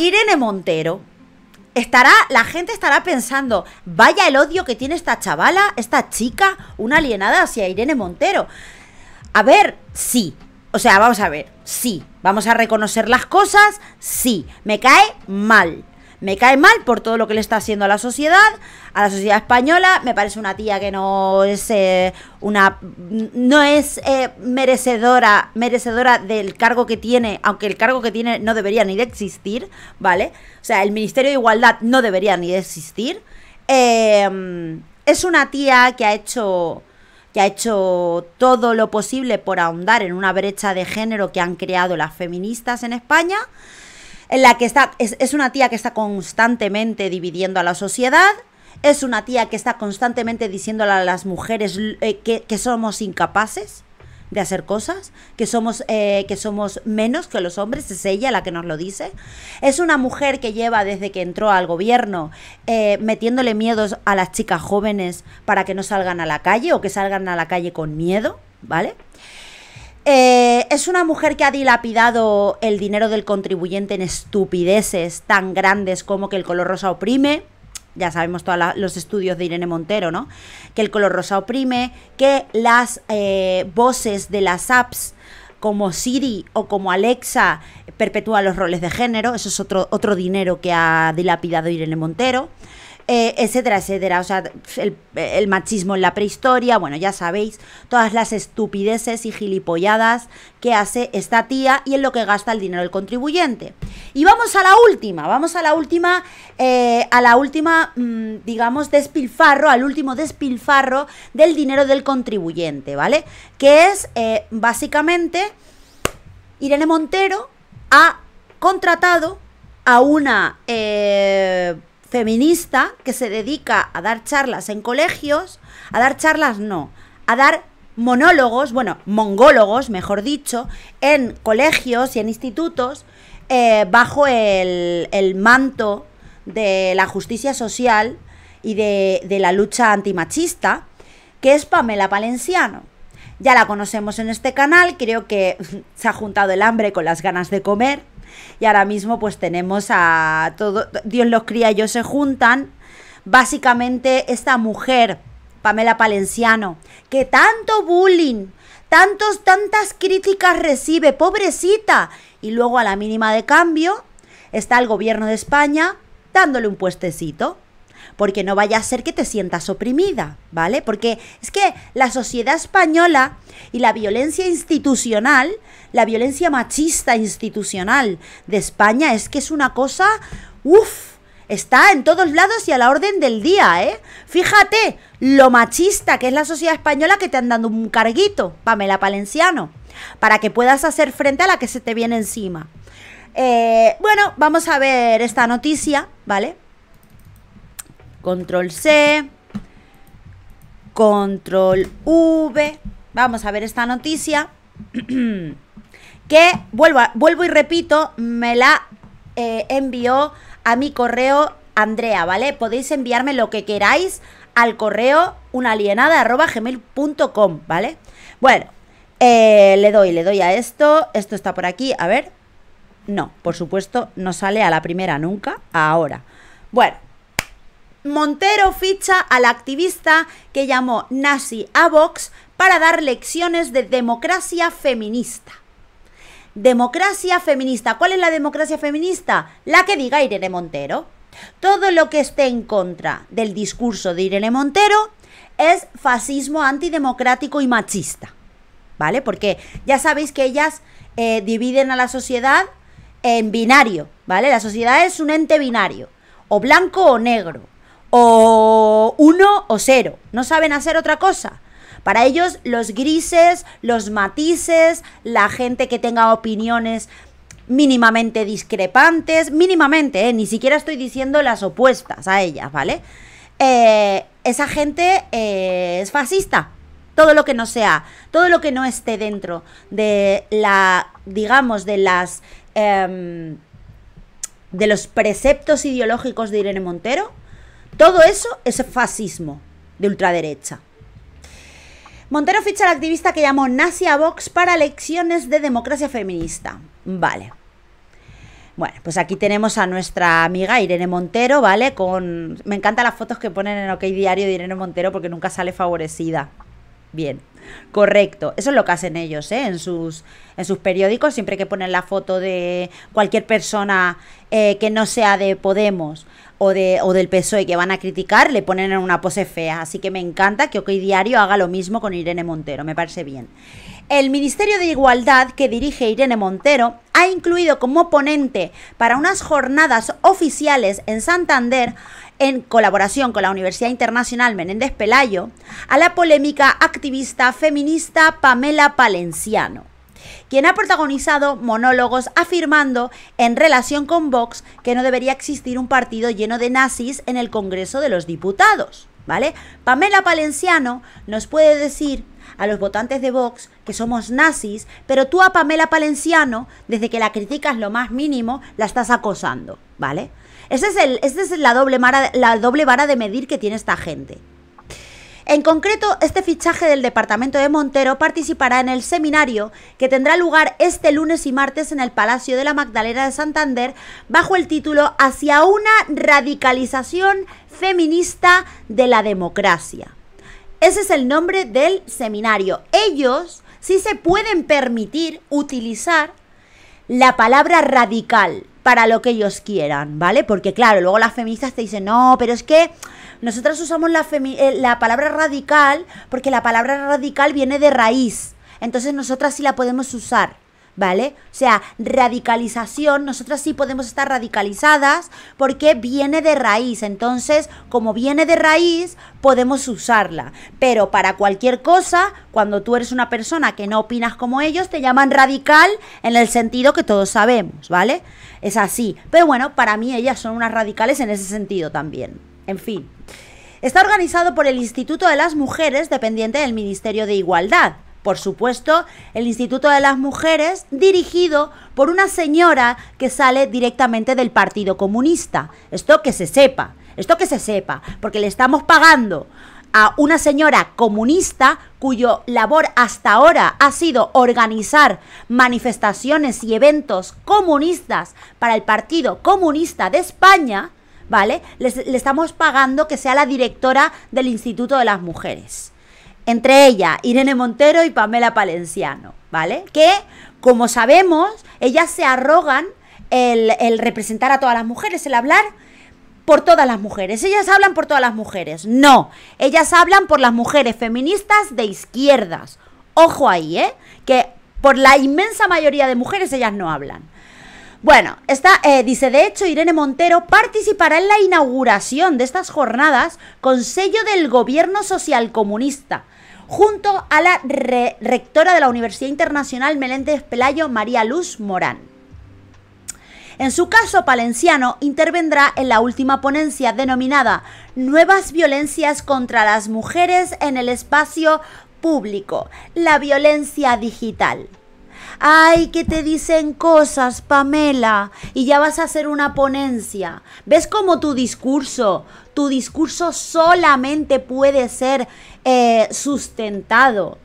Irene Montero, estará, la gente estará pensando, vaya el odio que tiene esta chavala, esta chica, una alienada hacia Irene Montero. A ver, sí. O sea, vamos a ver, sí. Vamos a reconocer las cosas, sí. Me cae mal me cae mal por todo lo que le está haciendo a la sociedad, a la sociedad española, me parece una tía que no es eh, una no es eh, merecedora merecedora del cargo que tiene, aunque el cargo que tiene no debería ni de existir, ¿vale? O sea, el Ministerio de Igualdad no debería ni de existir. Em, es una tía que ha hecho que ha hecho todo lo posible por ahondar en una brecha de género que han creado las feministas en España la que está, es, una tía que está constantemente dividiendo a la sociedad, es una tía que está constantemente diciéndole a las mujeres eh, que, somos incapaces de hacer cosas, que somos, eh, que somos menos que los hombres, es ella la que nos lo dice. Es una mujer que lleva desde que entró al gobierno eh, metiéndole miedos a las chicas jóvenes para que no salgan a la calle o que salgan a la calle con miedo, ¿vale? Eh, es una mujer que ha dilapidado el dinero del contribuyente en estupideces tan grandes como que el color rosa oprime. Ya sabemos todos los estudios de Irene Montero, ¿no? Que el color rosa oprime, que las eh, voces de las apps como Siri o como Alexa perpetúan los roles de género. Eso es otro, otro dinero que ha dilapidado Irene Montero. Eh, etcétera, etcétera. O sea, el, machismo en la prehistoria, bueno, ya sabéis, todas las estupideces y gilipolladas que hace esta tía y en lo que gasta el dinero del contribuyente. Y vamos a la última, vamos a la última, eh, a la última, mm, digamos, despilfarro, al último despilfarro del dinero del contribuyente, ¿vale? Que es eh, básicamente Irene Montero ha contratado a una feminista que se dedica a dar charlas en colegios, a dar charlas no, a dar monólogos, bueno, mongólogos, mejor dicho, en colegios y en institutos eh, bajo el, manto de la justicia social y de, de la lucha antimachista, que es Pamela Palenciano. Ya la conocemos en este canal, creo que se ha juntado el hambre con las ganas de comer y ahora mismo pues tenemos a todo, Dios los cría, y ellos se juntan. Básicamente esta mujer, Pamela Palenciano, que tanto bullying, tantos, tantas críticas recibe, pobrecita. Y luego a la mínima de cambio está el gobierno de España dándole un puestecito porque no vaya a ser que te sientas oprimida, ¿vale? Porque es que la sociedad española y la violencia institucional, la violencia machista institucional de España es que es una cosa, uff, está en todos lados y a la orden del día, ¿eh? Fíjate lo machista que es la sociedad española que te han dado un carguito, Pamela Palenciano, para que puedas hacer frente a la que se te viene encima. Eh, bueno, vamos a ver esta noticia, ¿vale? Control C, Control V. Vamos a ver esta noticia. que vuelvo, vuelvo y repito, me la eh, envió a mi correo Andrea, ¿vale? Podéis enviarme lo que queráis al correo unalienada.gmail.com, ¿vale? Bueno, eh, le doy, le doy a esto. Esto está por aquí, a ver. No, por supuesto, no sale a la primera nunca, ahora. Bueno, Montero ficha al activista que llamó nazi a Vox para dar lecciones de democracia feminista. Democracia feminista. ¿Cuál es la democracia feminista? La que diga Irene Montero. Todo lo que esté en contra del discurso de Irene Montero es fascismo antidemocrático y machista. ¿Vale? Porque ya sabéis que ellas eh, dividen a la sociedad en binario, ¿vale? La sociedad es un ente binario, o blanco o negro o uno o cero. No saben hacer otra cosa. Para ellos los grises, los matices, la gente que tenga opiniones mínimamente discrepantes, mínimamente, ¿eh? ni siquiera estoy diciendo las opuestas a ellas, ¿vale? Eh, esa gente eh, es fascista. Todo lo que no sea, todo lo que no esté dentro de la, digamos, de las... Em, de los preceptos ideológicos de Irene Montero, todo eso es fascismo de ultraderecha. Montero ficha al activista que llamó Nasia Vox para elecciones de democracia feminista. Vale. Bueno, pues aquí tenemos a nuestra amiga Irene Montero, ¿vale? Con. Me encantan las fotos que ponen en OK Diario de Irene Montero porque nunca sale favorecida. Bien, correcto. Eso es lo que hacen ellos, ¿eh? En sus, en sus periódicos, siempre que ponen la foto de cualquier persona eh, que no sea de Podemos o, del PSOE que van a criticar le ponen en una pose fea. Así que me encanta que hoy Diario haga lo mismo con Irene Montero, me parece bien. El Ministerio de Igualdad que dirige Irene Montero ha incluido como ponente para unas jornadas oficiales en Santander en colaboración con la Universidad Internacional Menéndez Pelayo, a la polémica activista feminista Pamela Palenciano quien ha protagonizado monólogos afirmando en relación con Vox que no debería existir un partido lleno de nazis en el Congreso de los Diputados. ¿Vale? Pamela Palenciano nos puede decir a los votantes de Vox que somos nazis, pero tú a Pamela Palenciano, desde que la criticas lo más mínimo, la estás acosando, ¿vale? Esa es, la, la doble vara de medir que tiene esta gente, en concreto, este fichaje del departamento de Montero participará en el seminario que tendrá lugar este lunes y martes en el Palacio de la Magdalena de Santander bajo el título Hacia una radicalización feminista de la democracia. Ese es el nombre del seminario. Ellos sí se pueden permitir utilizar la palabra radical para lo que ellos quieran, ¿vale? Porque claro, luego las feministas te dicen, no, pero es que nosotras usamos la, eh, la palabra radical porque la palabra radical viene de raíz. Entonces nosotras sí la podemos usar. ¿vale? O sea, radicalización, nosotras sí podemos estar radicalizadas porque viene de raíz, entonces como viene de raíz podemos usarla, pero para cualquier cosa, cuando tú eres una persona que no opinas como ellos, te llaman radical en el sentido que todos sabemos, ¿vale? Es así, pero bueno, para mí ellas son unas radicales en ese sentido también, en fin. Está organizado por el Instituto de las Mujeres, dependiente del Ministerio de Igualdad. Por supuesto, el Instituto de las Mujeres, dirigido por una señora que sale directamente del Partido Comunista. Esto que se sepa, esto que se sepa, porque le estamos pagando a una señora comunista cuyo labor hasta ahora ha sido organizar manifestaciones y eventos comunistas para el Partido Comunista de España, ¿vale? Le estamos pagando que sea la directora del Instituto de las Mujeres entre ellas Irene Montero y Pamela Palenciano, ¿vale? Que, como sabemos, ellas se arrogan el, representar a todas las mujeres, el hablar por todas las mujeres. Ellas hablan por todas las mujeres. No, ellas hablan por las mujeres feministas de izquierdas. Ojo ahí, ¿eh? Que por la inmensa mayoría de mujeres ellas no hablan. Bueno, eh, dice, de hecho, Irene Montero participará en la inauguración de estas jornadas con sello del gobierno socialcomunista, junto a la rectora de la Universidad Internacional Meléndez Pelayo, María Luz Morán. En su caso, Palenciano intervendrá en la última ponencia denominada Nuevas violencias contra las mujeres en el espacio público, la violencia digital ay, que te dicen cosas, Pamela, y ya vas a hacer una ponencia. ¿Ves cómo tu discurso, tu discurso solamente puede ser eh, sustentado?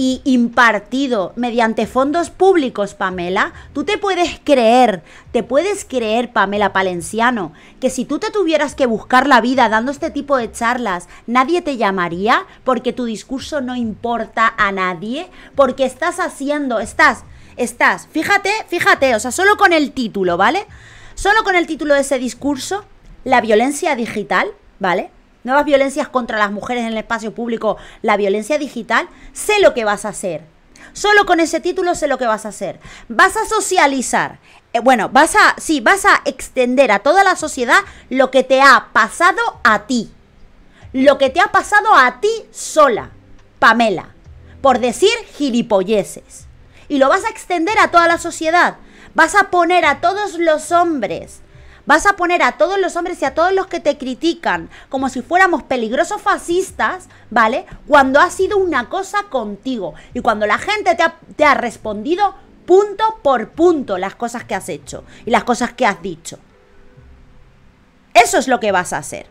y impartido mediante fondos públicos, Pamela, tú te puedes creer, te puedes creer, Pamela Palenciano, que si tú te tuvieras que buscar la vida dando este tipo de charlas, nadie te llamaría porque tu discurso no importa a nadie, porque estás haciendo, estás estás, fíjate, fíjate, o sea, solo con el título, ¿vale? Solo con el título de ese discurso, la violencia digital, ¿vale? Nuevas violencias contra las mujeres en el espacio público, la violencia digital, sé lo que vas a hacer. Solo con ese título sé lo que vas a hacer. Vas a socializar. Eh, bueno, vas a, sí, vas a extender a toda la sociedad lo que te ha pasado a ti. Lo que te ha pasado a ti sola, Pamela. Por decir gilipolleces y lo vas a extender a toda la sociedad. Vas a poner a todos los hombres, vas a poner a todos los hombres y a todos los que te critican como si fuéramos peligrosos fascistas, ¿vale? Cuando ha sido una cosa contigo y cuando la gente te ha, te ha respondido punto por punto las cosas que has hecho y las cosas que has dicho. Eso es lo que vas a hacer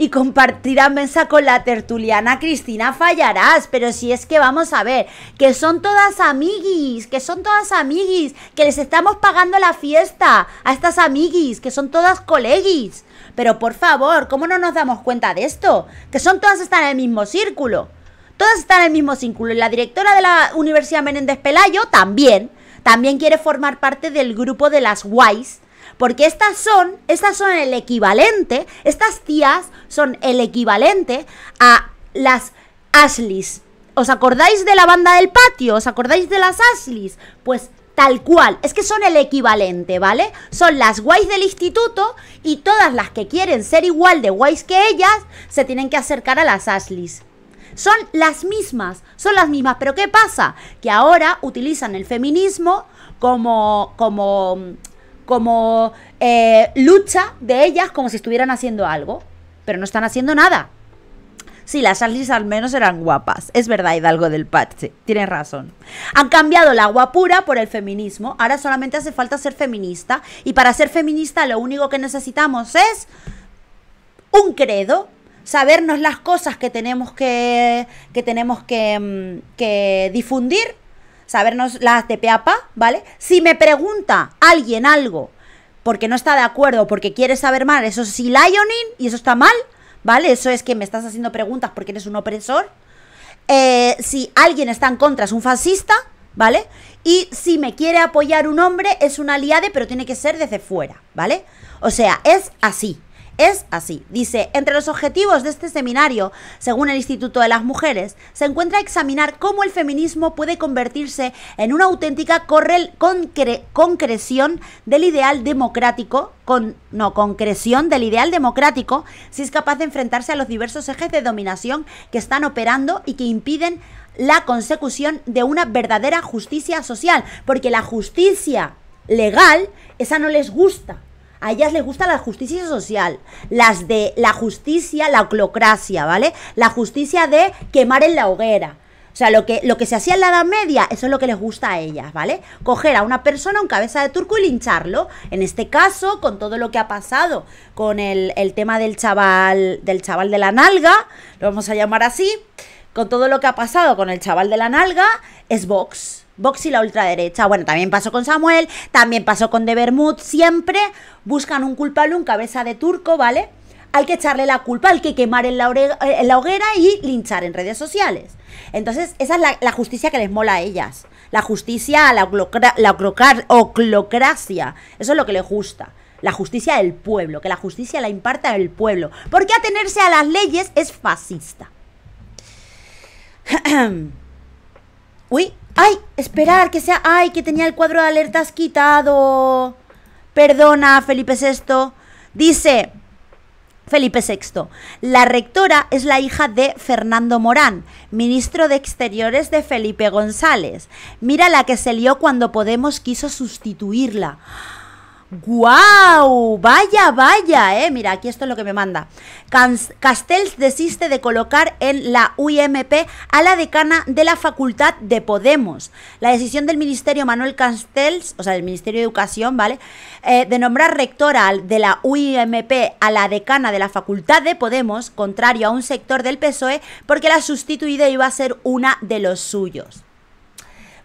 y compartirá mesa con la tertuliana Cristina Fallarás. Pero si es que vamos a ver, que son todas amiguis, que son todas amiguis, que les estamos pagando la fiesta a estas amiguis, que son todas coleguis. Pero por favor, ¿cómo no nos damos cuenta de esto? Que son todas están en el mismo círculo. Todas están en el mismo círculo. Y la directora de la Universidad Menéndez Pelayo también. También quiere formar parte del grupo de las guays porque estas son, estas son el equivalente, estas tías son el equivalente a las Ashleys. ¿Os acordáis de la banda del patio? ¿Os acordáis de las Ashleys? Pues tal cual, es que son el equivalente, ¿vale? Son las guays del instituto y todas las que quieren ser igual de guays que ellas se tienen que acercar a las Ashleys son las mismas, son las mismas. Pero ¿qué pasa? Que ahora utilizan el feminismo como, como como eh, lucha de ellas, como si estuvieran haciendo algo, pero no están haciendo nada. Sí, las alis al menos eran guapas. Es verdad, Hidalgo del Pache. Tienes razón. Han cambiado la guapura por el feminismo. Ahora solamente hace falta ser feminista. Y para ser feminista lo único que necesitamos es un credo. Sabernos las cosas que tenemos que, que, tenemos que, mm, que difundir sabernos las de peapa, ¿vale? Si me pregunta alguien algo porque no está de acuerdo, porque quiere saber mal, eso es lioning y eso está mal, ¿vale? Eso es que me estás haciendo preguntas porque eres un opresor. Eh, si alguien está en contra, es un fascista, ¿vale? Y si me quiere apoyar un hombre, es un aliade, pero tiene que ser desde fuera, ¿vale? O sea, es así es así. Dice, entre los objetivos de este seminario, según el Instituto de las Mujeres, se encuentra examinar cómo el feminismo puede convertirse en una auténtica concreción del ideal democrático, no, concreción del ideal democrático, si es capaz de enfrentarse a los diversos ejes de dominación que están operando y que impiden la consecución de una verdadera justicia social, porque la justicia legal, esa no les gusta a ellas les gusta la justicia social, las de la justicia, la oclocracia, ¿vale? La justicia de quemar en la hoguera. O sea, lo que, lo que se hacía en la Edad Media, eso es lo que les gusta a ellas, ¿vale? Coger a una persona, un cabeza de turco y lincharlo. En este caso, con todo lo que ha pasado con el, el tema del chaval, del chaval de la nalga, lo vamos a llamar así, con todo lo que ha pasado con el chaval de la nalga, es Vox. Vox y la ultraderecha. Bueno, también pasó con Samuel, también pasó con De Bermud. Siempre buscan un culpable, un cabeza de turco, ¿vale? Hay que echarle la culpa, hay que quemar en la, hoguera y linchar en redes sociales. Entonces, esa es la, justicia que les mola a ellas. La justicia, a la, oclocracia. Eso es lo que les gusta. La justicia del pueblo, que la justicia la imparta el pueblo. Porque atenerse a las leyes es fascista. Uy, ¡Ay! Esperar, que sea... ¡Ay! Que tenía el cuadro de alertas quitado. Perdona, Felipe VI. Dice... Felipe VI. La rectora es la hija de Fernando Morán, ministro de Exteriores de Felipe González. Mira la que se lió cuando Podemos quiso sustituirla. ¡Guau! Vaya, vaya, ¿eh? Mira, aquí esto es lo que me manda. Castells desiste de colocar en la UIMP a la decana de la Facultad de Podemos. La decisión del Ministerio Manuel Castells, o sea, del Ministerio de Educación, ¿vale? Eh, de nombrar rectora de la UIMP a la decana de la Facultad de Podemos, contrario a un sector del PSOE, porque la sustituida iba a ser una de los suyos.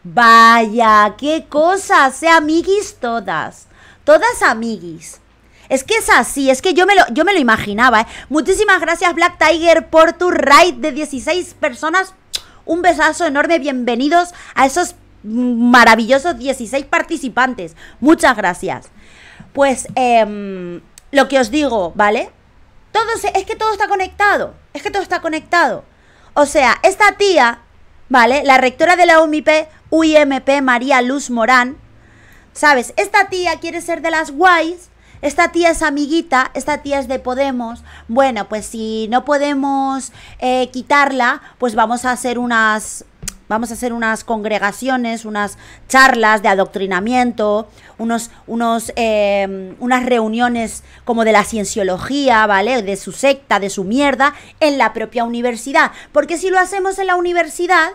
Vaya, qué cosas, eh, amiguis todas. Todas amiguis. Es que es así, es que yo me lo, yo me lo imaginaba. ¿eh? Muchísimas gracias Black Tiger por tu raid de 16 personas. Un besazo enorme, bienvenidos a esos maravillosos 16 participantes. Muchas gracias. Pues em, lo que os digo, ¿vale? Todo es que todo está conectado, es que todo está conectado. O sea, esta tía, ¿vale? La rectora de la UMP UIMP, María Luz Morán, ¿Sabes? Esta tía quiere ser de las guays, esta tía es amiguita, esta tía es de Podemos. Bueno, pues si no podemos eh, quitarla, pues vamos a hacer unas... Vamos a hacer unas congregaciones, unas charlas de adoctrinamiento, unos, unos, em, unas reuniones como de la cienciología, ¿vale? De su secta, de su mierda, en la propia universidad. Porque si lo hacemos en la universidad,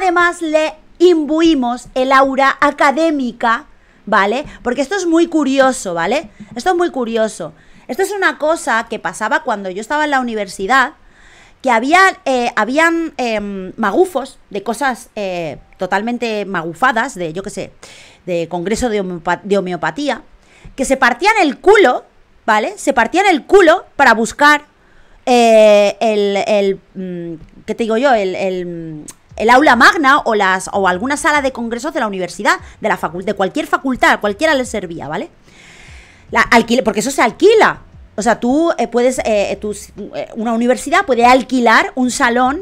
además le imbuimos el aura académica ¿vale? Porque esto es muy curioso, ¿vale? Esto es muy curioso. Esto es una cosa que pasaba cuando yo estaba en la universidad, que había, eh, habían em, magufos de cosas eh, totalmente magufadas, de, yo qué sé, de congreso de, homeopatía, que se partían el culo, ¿vale? Se partían el culo para buscar eh, el, mm, ¿Qué te digo yo? el, el aula magna o, las, o alguna sala de congresos de la universidad, de, la de cualquier facultad, cualquiera les servía, ¿vale? La, porque eso se alquila. O sea, tú eh, puedes, eh, eh, una universidad puede alquilar un salón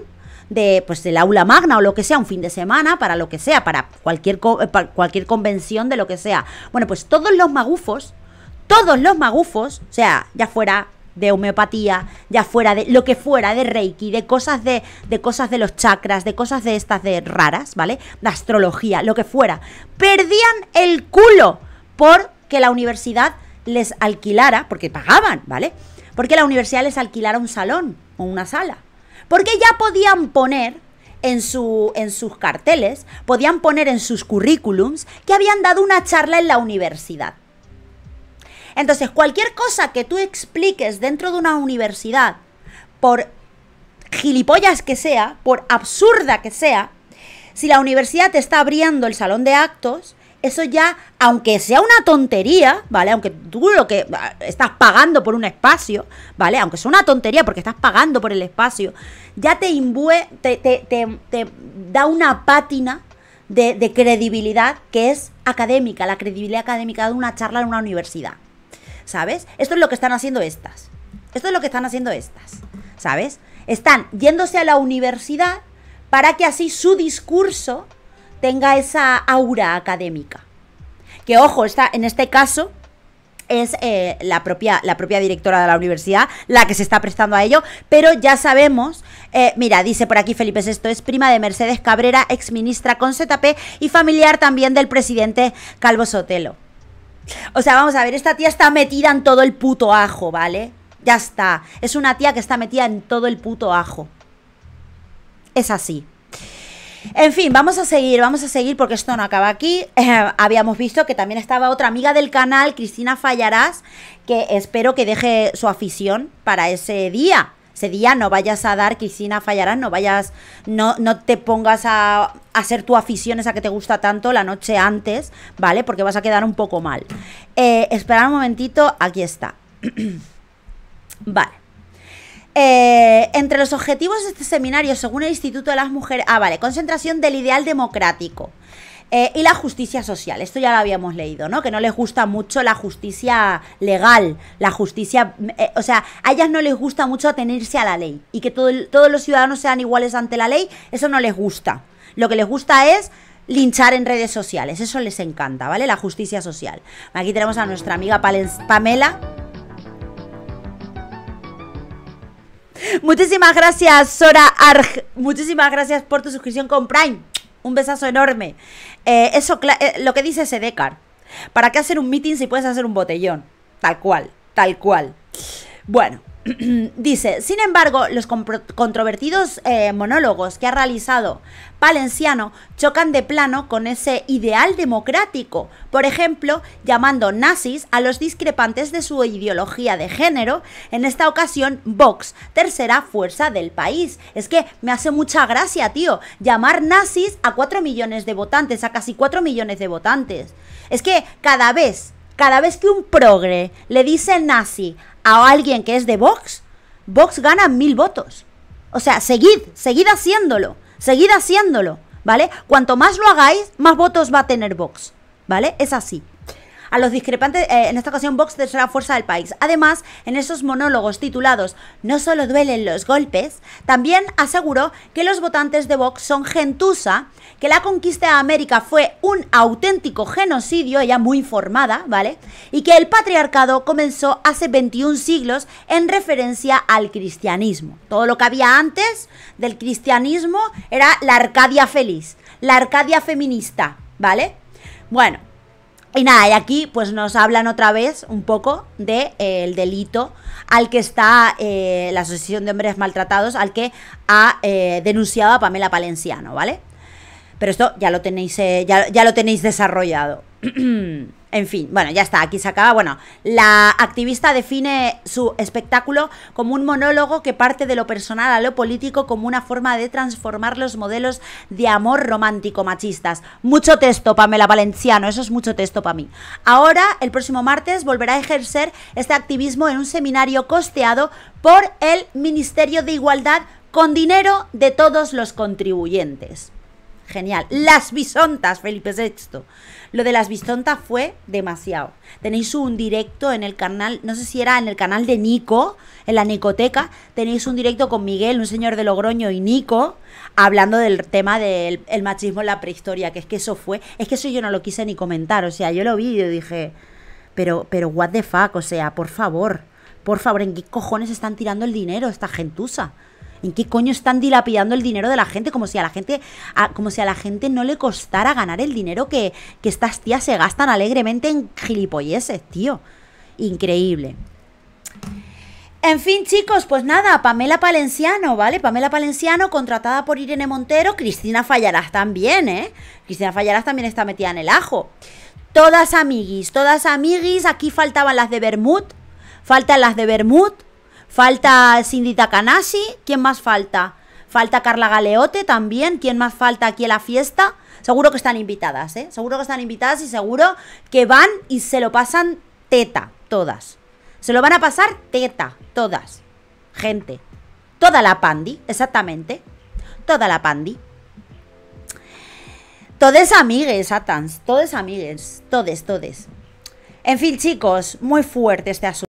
de, pues, del aula magna o lo que sea, un fin de semana, para lo que sea, para cualquier, para cualquier convención de lo que sea. Bueno, pues todos los magufos, todos los magufos, o sea, ya fuera de homeopatía, ya fuera de lo que fuera, de Reiki, de cosas de, de cosas de los chakras, de cosas de estas de raras, ¿vale? De astrología, lo que fuera. Perdían el culo porque la universidad les alquilara, porque pagaban, ¿vale? Porque la universidad les alquilara un salón o una sala. Porque ya podían poner en, su, en sus carteles, podían poner en sus currículums que habían dado una charla en la universidad. Entonces, cualquier cosa que tú expliques dentro de una universidad, por gilipollas que sea, por absurda que sea, si la universidad te está abriendo el salón de actos, eso ya, aunque sea una tontería, ¿vale? Aunque tú lo que ah, estás pagando por un espacio, ¿vale? Aunque sea una tontería porque estás pagando por el espacio, ya te te, da una pátina de credibilidad que es académica, la credibilidad académica de una charla en una universidad. ¿sabes? Esto es lo que están haciendo estas. Esto es lo que están haciendo estas, ¿sabes? Están yéndose a la universidad para que así su discurso tenga esa aura académica. Que ojo, está, en este caso es eh, la, propia, la propia directora de la universidad la que se está prestando a ello, pero ya sabemos, eh, mira, dice por aquí Felipe esto es prima de Mercedes Cabrera, exministra con ZP y familiar también del presidente Calvo Sotelo. O sea, vamos a ver, esta tía está metida en todo el puto ajo, ¿vale? Ya está. Es una tía que está metida en todo el puto ajo. Es así. En fin, vamos a seguir, vamos a seguir porque esto no acaba aquí. Eh, habíamos visto que también estaba otra amiga del canal, Cristina Fallarás, que espero que deje su afición para ese día, ese día, no vayas a dar Cristina fallarás, no vayas, no, no te pongas a, hacer tu afición esa que te gusta tanto la noche antes, ¿vale? Porque vas a quedar un poco mal. Eh, esperar un momentito, aquí está. vale. Eh, entre los objetivos de este seminario, según el Instituto de las Mujeres. Ah, vale, concentración del ideal democrático. Eh, y la justicia social, esto ya lo habíamos leído, ¿no? Que no les gusta mucho la justicia legal, la justicia, eh, o sea, a ellas no les gusta mucho atenerse a la ley y que todos los ciudadanos sean iguales ante la ley, eso no les gusta. Lo que les gusta es linchar en redes sociales, eso les encanta, ¿vale? La justicia social. Aquí tenemos a nuestra amiga Pamela. Muchísimas gracias, Sora Arg. Muchísimas gracias por tu suscripción con Prime. Un besazo enorme. Eh, eso, eh, lo que dice decar ¿Para qué hacer un meeting si puedes hacer un botellón? Tal cual, tal cual. Bueno, Dice, sin embargo, los controvertidos eh, monólogos que ha realizado Palenciano chocan de plano con ese ideal democrático, por ejemplo, llamando nazis a los discrepantes de su ideología de género, en esta ocasión Vox, tercera fuerza del país. Es que me hace mucha gracia, tío, llamar nazis a 4 millones de votantes, a casi 4 millones de votantes. Es que cada vez cada vez que un progre le dice nazi a alguien que es de Vox, Vox gana mil votos. O sea, seguid, seguid haciéndolo, seguid haciéndolo, ¿vale? Cuanto más lo hagáis, más votos va a tener Vox, ¿vale? Es así a los discrepantes, eh, en esta ocasión Vox será la fuerza del país. Además, en esos monólogos titulados No solo duelen los golpes, también aseguró que los votantes de Vox son gentusa, que la conquista de América fue un auténtico genocidio, ella muy informada, ¿vale? Y que el patriarcado comenzó hace 21 siglos en referencia al cristianismo. Todo lo que había antes del cristianismo era la Arcadia feliz, la Arcadia feminista, ¿vale? Bueno, y nada, y aquí pues nos hablan otra vez un poco del de, eh, delito al que está eh, la Asociación de Hombres Maltratados, al que ha eh, denunciado a Pamela Palenciano, ¿vale? Pero esto ya lo tenéis, eh, ya, lo tenéis desarrollado. En fin, bueno, ya está, aquí se acaba. Bueno, la activista define su espectáculo como un monólogo que parte de lo personal a lo político como una forma de transformar los modelos de amor romántico machistas. Mucho texto, Pamela Valenciano, eso es mucho texto para mí. Ahora, el próximo martes, volverá a ejercer este activismo en un seminario costeado por el Ministerio de Igualdad con dinero de todos los contribuyentes genial. Las bisontas, Felipe VI. Lo de las bisontas fue demasiado. Tenéis un directo en el canal, no sé si era en el canal de Nico, en la Nicoteca. Tenéis un directo con Miguel, un señor de Logroño y Nico, hablando del tema del machismo en la prehistoria, que es que eso fue. Es que eso yo no lo quise ni comentar, o sea, yo lo vi y dije, pero, pero, what the fuck, o sea, por favor. Por favor, ¿en qué cojones están tirando el dinero esta gentuza? ¿En qué coño están dilapidando el dinero de la gente? Como si a la gente, como si la gente no le costara ganar el dinero que, que estas tías se gastan alegremente en gilipolleses, tío. Increíble. En fin, chicos, pues nada, Pamela Palenciano, ¿vale? Pamela Palenciano, contratada por Irene Montero, Cristina Fallarás también, ¿eh? Cristina Fallarás también está metida en el ajo. Todas amiguis, todas amiguis, aquí faltaban las de Bermud, faltan las de Bermud, Falta Cindy Takanashi, ¿Quién más falta? Falta Carla Galeote también. ¿Quién más falta aquí en la fiesta? Seguro que están invitadas, ¿eh? Seguro que están invitadas y seguro que van y se lo pasan teta, todas. Se lo van a pasar teta, todas. Gente. Toda la pandi, exactamente. Toda la pandi. Todes amigues, Atans. todos amigues. Todes, todes. En fin, chicos, muy fuerte este asunto.